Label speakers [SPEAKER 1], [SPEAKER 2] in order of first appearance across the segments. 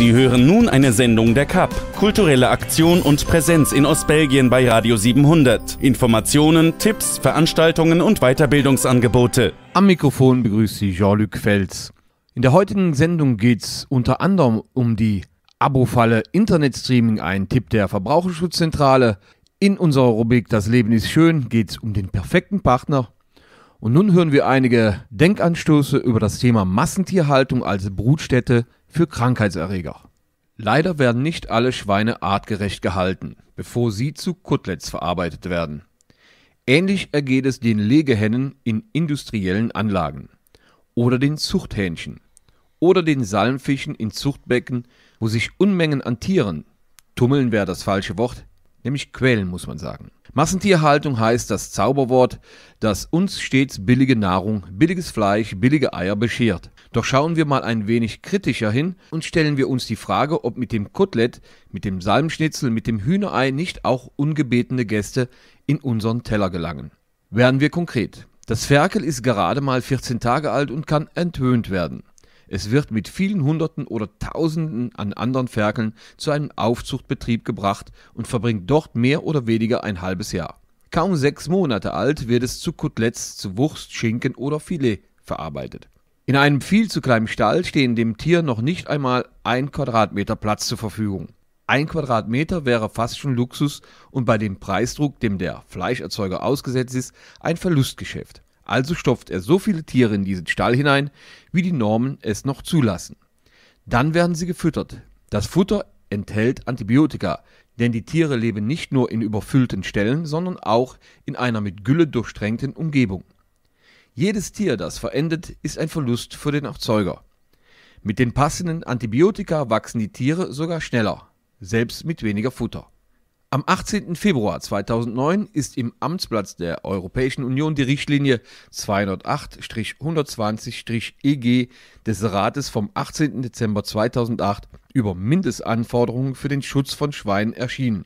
[SPEAKER 1] Sie hören nun eine Sendung der CAP. Kulturelle Aktion und Präsenz in Ostbelgien bei Radio 700. Informationen, Tipps, Veranstaltungen und Weiterbildungsangebote. Am Mikrofon begrüßt Sie Jean-Luc Fels. In der heutigen Sendung geht es unter anderem um die Abo-Falle Internetstreaming, ein Tipp der Verbraucherschutzzentrale. In unserer Rubrik Das Leben ist schön geht es um den perfekten Partner und nun hören wir einige Denkanstöße über das Thema Massentierhaltung als Brutstätte für Krankheitserreger. Leider werden nicht alle Schweine artgerecht gehalten, bevor sie zu Koteletts verarbeitet werden. Ähnlich ergeht es den Legehennen in industriellen Anlagen oder den Zuchthähnchen oder den Salmfischen in Zuchtbecken, wo sich Unmengen an Tieren, tummeln wäre das falsche Wort, nämlich quälen, muss man sagen. Massentierhaltung heißt das Zauberwort, das uns stets billige Nahrung, billiges Fleisch, billige Eier beschert. Doch schauen wir mal ein wenig kritischer hin und stellen wir uns die Frage, ob mit dem Kotelett, mit dem Salmschnitzel, mit dem Hühnerei nicht auch ungebetene Gäste in unseren Teller gelangen. Werden wir konkret. Das Ferkel ist gerade mal 14 Tage alt und kann entwöhnt werden. Es wird mit vielen Hunderten oder Tausenden an anderen Ferkeln zu einem Aufzuchtbetrieb gebracht und verbringt dort mehr oder weniger ein halbes Jahr. Kaum sechs Monate alt wird es zu Koteletts, zu Wurst, Schinken oder Filet verarbeitet. In einem viel zu kleinen Stall stehen dem Tier noch nicht einmal ein Quadratmeter Platz zur Verfügung. Ein Quadratmeter wäre fast schon Luxus und bei dem Preisdruck, dem der Fleischerzeuger ausgesetzt ist, ein Verlustgeschäft. Also stopft er so viele Tiere in diesen Stall hinein, wie die Normen es noch zulassen. Dann werden sie gefüttert. Das Futter enthält Antibiotika, denn die Tiere leben nicht nur in überfüllten Ställen, sondern auch in einer mit Gülle durchtränkten Umgebung. Jedes Tier, das verendet, ist ein Verlust für den Erzeuger. Mit den passenden Antibiotika wachsen die Tiere sogar schneller, selbst mit weniger Futter. Am 18. Februar 2009 ist im Amtsblatt der Europäischen Union die Richtlinie 208-120-EG des Rates vom 18. Dezember 2008 über Mindestanforderungen für den Schutz von Schweinen erschienen.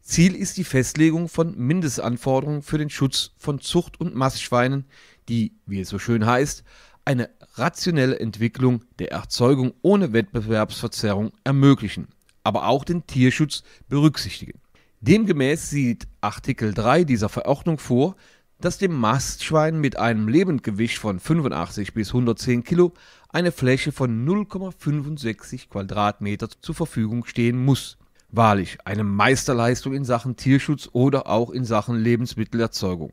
[SPEAKER 1] Ziel ist die Festlegung von Mindestanforderungen für den Schutz von Zucht- und Massschweinen, die, wie es so schön heißt, eine rationelle Entwicklung der Erzeugung ohne Wettbewerbsverzerrung ermöglichen aber auch den Tierschutz berücksichtigen. Demgemäß sieht Artikel 3 dieser Verordnung vor, dass dem Mastschwein mit einem Lebendgewicht von 85 bis 110 Kilo eine Fläche von 0,65 Quadratmeter zur Verfügung stehen muss. Wahrlich eine Meisterleistung in Sachen Tierschutz oder auch in Sachen Lebensmittelerzeugung.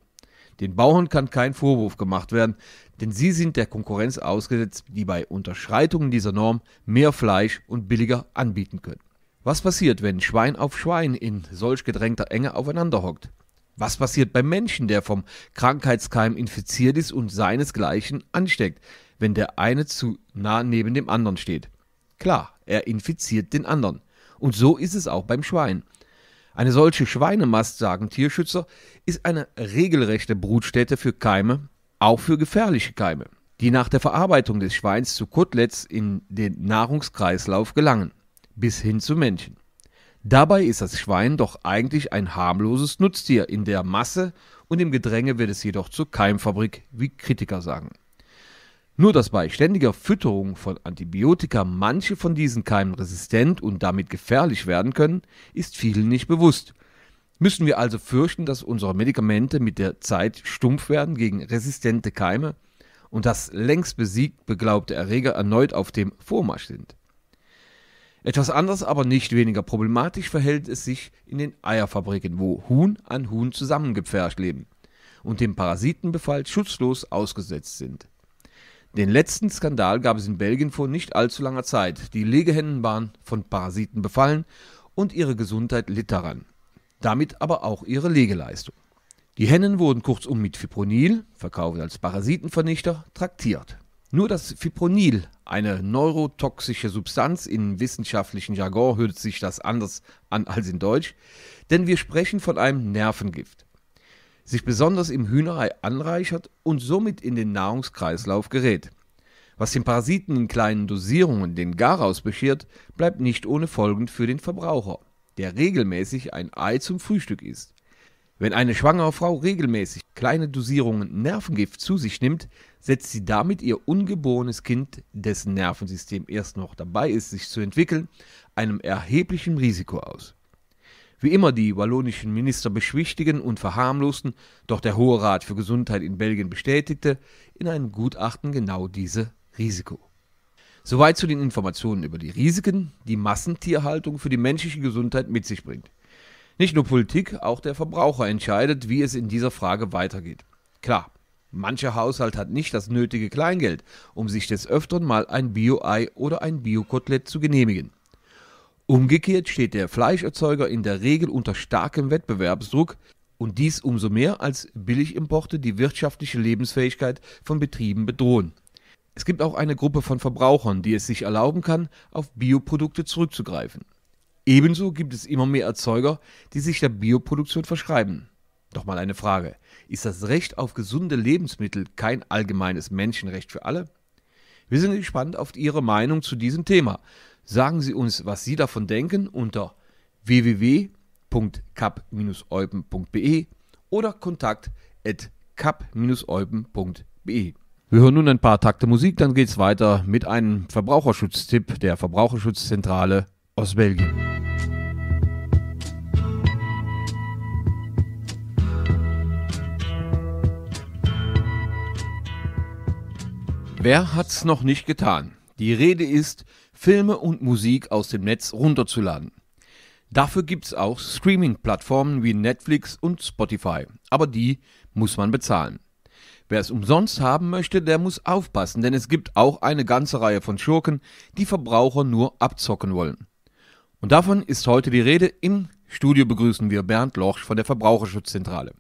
[SPEAKER 1] Den Bauern kann kein Vorwurf gemacht werden, denn sie sind der Konkurrenz ausgesetzt, die bei Unterschreitungen dieser Norm mehr Fleisch und billiger anbieten können. Was passiert, wenn Schwein auf Schwein in solch gedrängter Enge aufeinander hockt? Was passiert beim Menschen, der vom Krankheitskeim infiziert ist und seinesgleichen ansteckt, wenn der eine zu nah neben dem anderen steht? Klar, er infiziert den anderen. Und so ist es auch beim Schwein. Eine solche Schweinemast, sagen Tierschützer, ist eine regelrechte Brutstätte für Keime, auch für gefährliche Keime, die nach der Verarbeitung des Schweins zu Koteletts in den Nahrungskreislauf gelangen bis hin zu Männchen. Dabei ist das Schwein doch eigentlich ein harmloses Nutztier in der Masse und im Gedränge wird es jedoch zur Keimfabrik, wie Kritiker sagen. Nur dass bei ständiger Fütterung von Antibiotika manche von diesen Keimen resistent und damit gefährlich werden können, ist vielen nicht bewusst. Müssen wir also fürchten, dass unsere Medikamente mit der Zeit stumpf werden gegen resistente Keime und dass längst besiegt beglaubte Erreger erneut auf dem Vormarsch sind? Etwas anders, aber nicht weniger problematisch verhält es sich in den Eierfabriken, wo Huhn an Huhn zusammengepfercht leben und dem Parasitenbefall schutzlos ausgesetzt sind. Den letzten Skandal gab es in Belgien vor nicht allzu langer Zeit. Die Legehennen waren von Parasiten befallen und ihre Gesundheit litt daran. Damit aber auch ihre Legeleistung. Die Hennen wurden kurzum mit Fipronil, verkauft als Parasitenvernichter, traktiert. Nur das Fipronil, eine neurotoxische Substanz, im wissenschaftlichen Jargon hört sich das anders an als in Deutsch, denn wir sprechen von einem Nervengift, sich besonders im Hühnerei anreichert und somit in den Nahrungskreislauf gerät. Was den Parasiten in kleinen Dosierungen den Garaus beschert, bleibt nicht ohne Folgen für den Verbraucher, der regelmäßig ein Ei zum Frühstück isst. Wenn eine schwangere Frau regelmäßig kleine Dosierungen Nervengift zu sich nimmt, setzt sie damit ihr ungeborenes Kind, dessen Nervensystem erst noch dabei ist, sich zu entwickeln, einem erheblichen Risiko aus. Wie immer die wallonischen Minister beschwichtigen und verharmlosen, doch der Hohe Rat für Gesundheit in Belgien bestätigte in einem Gutachten genau diese Risiko. Soweit zu den Informationen über die Risiken, die Massentierhaltung für die menschliche Gesundheit mit sich bringt. Nicht nur Politik, auch der Verbraucher entscheidet, wie es in dieser Frage weitergeht. Klar, mancher Haushalt hat nicht das nötige Kleingeld, um sich des Öfteren mal ein Bio-Ei oder ein Bio-Kotelett zu genehmigen. Umgekehrt steht der Fleischerzeuger in der Regel unter starkem Wettbewerbsdruck und dies umso mehr, als Billigimporte die wirtschaftliche Lebensfähigkeit von Betrieben bedrohen. Es gibt auch eine Gruppe von Verbrauchern, die es sich erlauben kann, auf Bioprodukte zurückzugreifen. Ebenso gibt es immer mehr Erzeuger, die sich der Bioproduktion verschreiben. Doch mal eine Frage. Ist das Recht auf gesunde Lebensmittel kein allgemeines Menschenrecht für alle? Wir sind gespannt auf Ihre Meinung zu diesem Thema. Sagen Sie uns, was Sie davon denken unter www.cap-eupen.be oder kontakt.cap-eupen.be. Wir hören nun ein paar Takte Musik, dann geht es weiter mit einem Verbraucherschutztipp der Verbraucherschutzzentrale aus Belgien. Wer hat's noch nicht getan? Die Rede ist, Filme und Musik aus dem Netz runterzuladen. Dafür gibt's auch Streaming-Plattformen wie Netflix und Spotify, aber die muss man bezahlen. Wer es umsonst haben möchte, der muss aufpassen, denn es gibt auch eine ganze Reihe von Schurken, die Verbraucher nur abzocken wollen. Und davon ist heute die Rede. Im Studio begrüßen wir Bernd Lorsch von der Verbraucherschutzzentrale.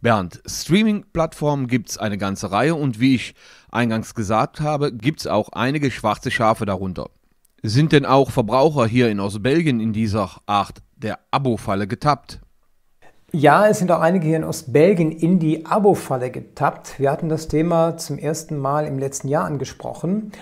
[SPEAKER 1] Bernd, Streaming-Plattformen gibt es eine ganze Reihe und wie ich eingangs gesagt habe, gibt es auch einige schwarze Schafe darunter. Sind denn auch Verbraucher hier in Ostbelgien in dieser Art der Abo-Falle getappt?
[SPEAKER 2] Ja, es sind auch einige hier in Ostbelgien in die Abo-Falle getappt. Wir hatten das Thema zum ersten Mal im letzten Jahr angesprochen.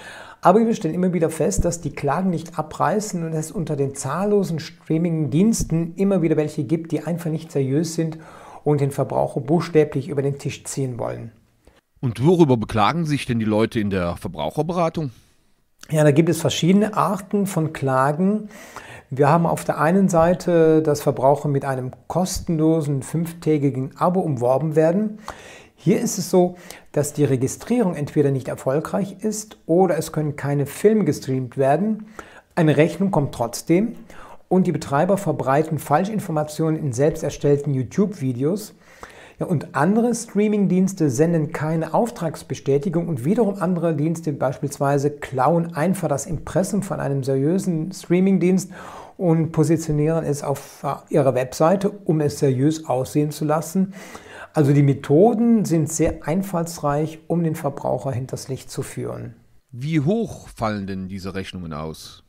[SPEAKER 2] Aber wir stellen immer wieder fest, dass die Klagen nicht abreißen und es unter den zahllosen Streaming-Diensten immer wieder welche gibt, die einfach nicht seriös sind und den Verbraucher buchstäblich über den Tisch ziehen wollen. Und worüber beklagen sich denn die Leute in der Verbraucherberatung? Ja, da gibt es verschiedene Arten von Klagen. Wir haben auf der einen Seite, dass Verbraucher mit einem kostenlosen fünftägigen Abo umworben werden. Hier ist es so, dass die Registrierung entweder nicht erfolgreich ist oder es können keine Filme gestreamt werden. Eine Rechnung kommt trotzdem und die Betreiber verbreiten Falschinformationen in selbst erstellten YouTube-Videos. Ja, und andere Streaming-Dienste senden keine Auftragsbestätigung und wiederum andere Dienste beispielsweise klauen einfach das Impressum von einem seriösen Streaming-Dienst und positionieren es auf ihrer Webseite, um es seriös aussehen zu lassen. Also die Methoden sind sehr einfallsreich, um den Verbraucher hinters Licht zu führen.
[SPEAKER 1] Wie hoch fallen denn diese Rechnungen aus?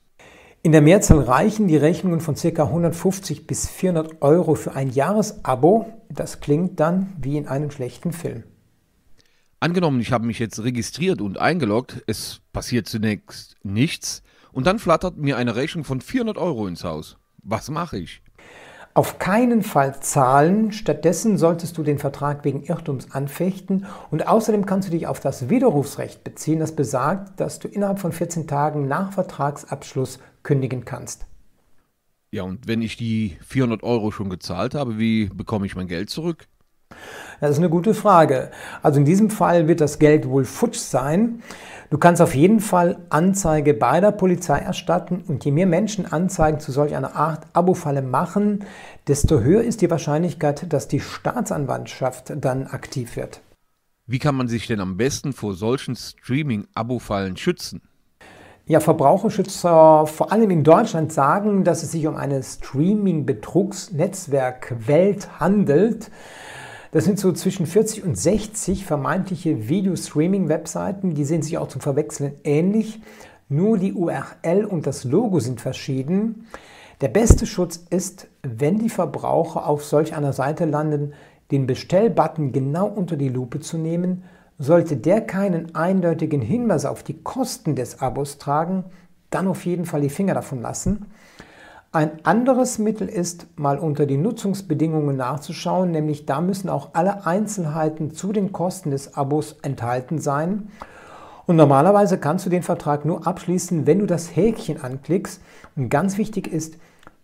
[SPEAKER 2] In der Mehrzahl reichen die Rechnungen von ca. 150 bis 400 Euro für ein Jahresabo. Das klingt dann wie in einem schlechten Film. Angenommen,
[SPEAKER 1] ich habe mich jetzt registriert und eingeloggt, es passiert zunächst nichts und dann flattert mir eine Rechnung von 400 Euro ins Haus. Was mache ich?
[SPEAKER 2] auf keinen Fall zahlen. Stattdessen solltest du den Vertrag wegen Irrtums anfechten und außerdem kannst du dich auf das Widerrufsrecht beziehen, das besagt, dass du innerhalb von 14 Tagen nach Vertragsabschluss kündigen kannst.
[SPEAKER 1] Ja, und wenn ich die 400 Euro schon gezahlt habe, wie bekomme ich mein Geld zurück?
[SPEAKER 2] Das ist eine gute Frage. Also in diesem Fall wird das Geld wohl futsch sein. Du kannst auf jeden Fall Anzeige bei der Polizei erstatten und je mehr Menschen Anzeigen zu solch einer Art Abo-Falle machen, desto höher ist die Wahrscheinlichkeit, dass die Staatsanwaltschaft dann aktiv wird.
[SPEAKER 1] Wie kann man sich denn am besten vor solchen streaming abo fallen schützen?
[SPEAKER 2] Ja, Verbraucherschützer vor allem in Deutschland sagen, dass es sich um eine Streaming-Betrugsnetzwerkwelt handelt. Das sind so zwischen 40 und 60 vermeintliche Video-Streaming-Webseiten. Die sehen sich auch zum Verwechseln ähnlich. Nur die URL und das Logo sind verschieden. Der beste Schutz ist, wenn die Verbraucher auf solch einer Seite landen, den Bestellbutton genau unter die Lupe zu nehmen. Sollte der keinen eindeutigen Hinweis auf die Kosten des Abos tragen, dann auf jeden Fall die Finger davon lassen. Ein anderes Mittel ist, mal unter die Nutzungsbedingungen nachzuschauen, nämlich da müssen auch alle Einzelheiten zu den Kosten des Abos enthalten sein. Und normalerweise kannst du den Vertrag nur abschließen, wenn du das Häkchen anklickst. Und ganz wichtig ist,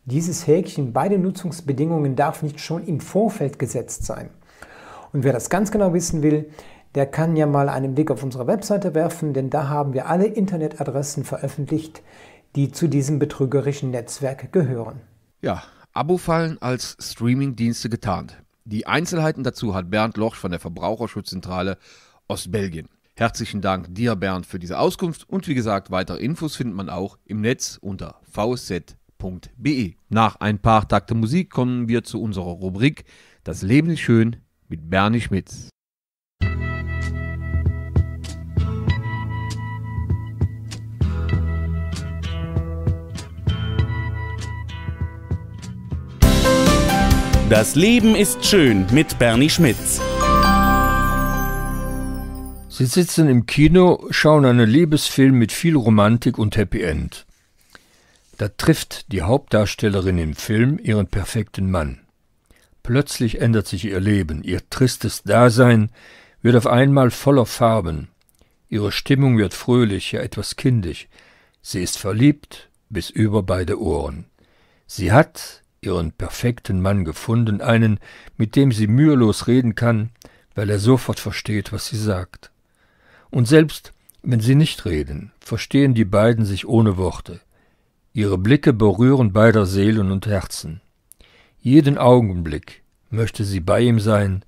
[SPEAKER 2] dieses Häkchen bei den Nutzungsbedingungen darf nicht schon im Vorfeld gesetzt sein. Und wer das ganz genau wissen will, der kann ja mal einen Blick auf unsere Webseite werfen, denn da haben wir alle Internetadressen veröffentlicht, die zu diesem betrügerischen Netzwerk gehören.
[SPEAKER 1] Ja, Abo-Fallen als Streamingdienste getarnt. Die Einzelheiten dazu hat Bernd Loch von der Verbraucherschutzzentrale Ostbelgien. Herzlichen Dank dir, Bernd, für diese Auskunft. Und wie gesagt, weitere Infos findet man auch im Netz unter vz.be. Nach ein paar Takte Musik kommen wir zu unserer Rubrik Das Leben ist schön mit Bernie Schmitz.
[SPEAKER 3] Das Leben ist schön mit Bernie Schmitz. Sie sitzen im Kino, schauen einen Liebesfilm mit viel Romantik und Happy End. Da trifft die Hauptdarstellerin im Film ihren perfekten Mann. Plötzlich ändert sich ihr Leben, ihr tristes Dasein wird auf einmal voller Farben. Ihre Stimmung wird fröhlich, ja etwas kindisch. Sie ist verliebt bis über beide Ohren. Sie hat, ihren perfekten Mann gefunden, einen, mit dem sie mühelos reden kann, weil er sofort versteht, was sie sagt. Und selbst wenn sie nicht reden, verstehen die beiden sich ohne Worte. Ihre Blicke berühren beider Seelen und Herzen. Jeden Augenblick möchte sie bei ihm sein,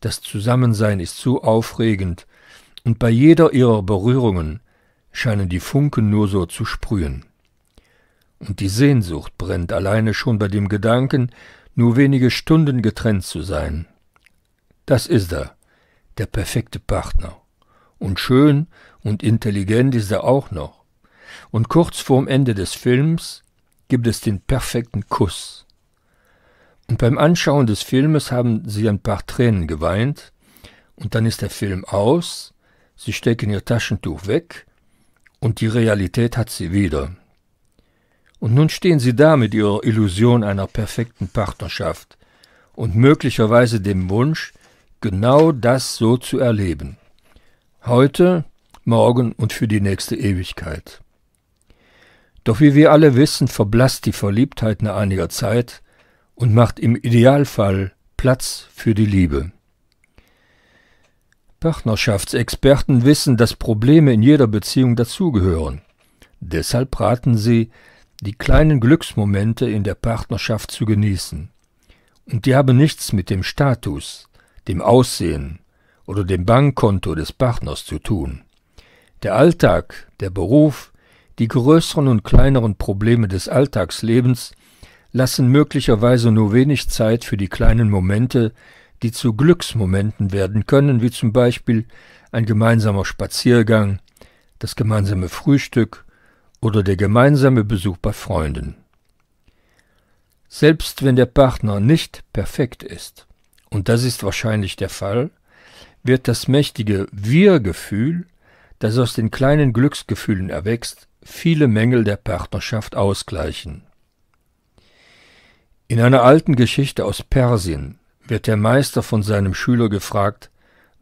[SPEAKER 3] das Zusammensein ist so aufregend, und bei jeder ihrer Berührungen scheinen die Funken nur so zu sprühen. Und die Sehnsucht brennt alleine schon bei dem Gedanken, nur wenige Stunden getrennt zu sein. Das ist er, der perfekte Partner. Und schön und intelligent ist er auch noch. Und kurz vorm Ende des Films gibt es den perfekten Kuss. Und beim Anschauen des Filmes haben sie ein paar Tränen geweint, und dann ist der Film aus, sie stecken ihr Taschentuch weg, und die Realität hat sie wieder. Und nun stehen Sie da mit Ihrer Illusion einer perfekten Partnerschaft und möglicherweise dem Wunsch, genau das so zu erleben. Heute, morgen und für die nächste Ewigkeit. Doch wie wir alle wissen, verblasst die Verliebtheit nach einiger Zeit und macht im Idealfall Platz für die Liebe. Partnerschaftsexperten wissen, dass Probleme in jeder Beziehung dazugehören. Deshalb raten sie, die kleinen Glücksmomente in der Partnerschaft zu genießen. Und die haben nichts mit dem Status, dem Aussehen oder dem Bankkonto des Partners zu tun. Der Alltag, der Beruf, die größeren und kleineren Probleme des Alltagslebens lassen möglicherweise nur wenig Zeit für die kleinen Momente, die zu Glücksmomenten werden können, wie zum Beispiel ein gemeinsamer Spaziergang, das gemeinsame Frühstück oder der gemeinsame Besuch bei Freunden. Selbst wenn der Partner nicht perfekt ist, und das ist wahrscheinlich der Fall, wird das mächtige Wir-Gefühl, das aus den kleinen Glücksgefühlen erwächst, viele Mängel der Partnerschaft ausgleichen. In einer alten Geschichte aus Persien wird der Meister von seinem Schüler gefragt,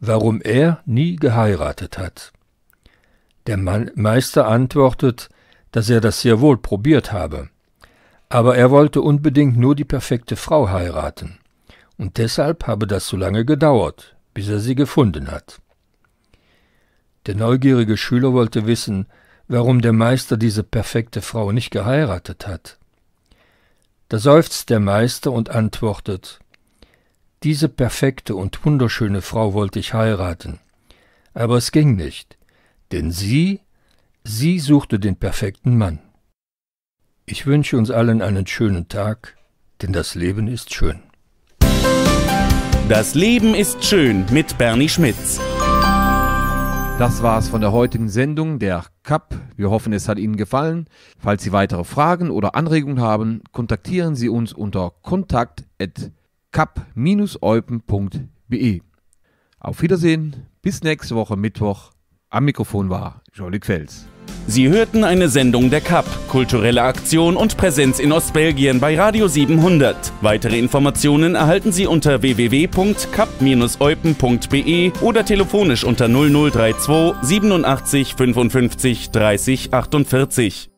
[SPEAKER 3] warum er nie geheiratet hat. Der Meister antwortet, dass er das sehr wohl probiert habe. Aber er wollte unbedingt nur die perfekte Frau heiraten. Und deshalb habe das so lange gedauert, bis er sie gefunden hat. Der neugierige Schüler wollte wissen, warum der Meister diese perfekte Frau nicht geheiratet hat. Da seufzt der Meister und antwortet Diese perfekte und wunderschöne Frau wollte ich heiraten, aber es ging nicht, denn sie Sie suchte den perfekten Mann. Ich wünsche uns allen einen schönen Tag, denn das Leben ist schön. Das Leben ist schön mit Bernie Schmitz.
[SPEAKER 1] Das war's von der heutigen Sendung der CAP. Wir hoffen, es hat Ihnen gefallen. Falls Sie weitere Fragen oder Anregungen haben, kontaktieren Sie uns unter kontakt.cap-eupen.be. Auf Wiedersehen, bis nächste Woche Mittwoch. Am Mikrofon war Jolik Fels. Sie hörten eine Sendung der CAP, kulturelle Aktion und Präsenz in Ostbelgien bei Radio 700. Weitere Informationen erhalten Sie unter www.cap-eupen.be oder telefonisch unter 0032 87 55 30 48.